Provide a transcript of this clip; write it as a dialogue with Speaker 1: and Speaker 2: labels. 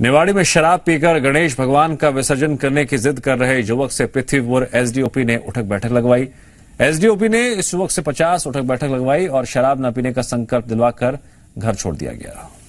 Speaker 1: निवाड़ी में शराब पीकर गणेश भगवान का विसर्जन करने की जिद कर रहे युवक से पृथ्वीपुर एसडीओपी ने उठक बैठक लगवाई एसडीओपी ने इस युवक से 50 उठक बैठक लगवाई और शराब न पीने का संकल्प दिलवाकर घर छोड़ दिया गया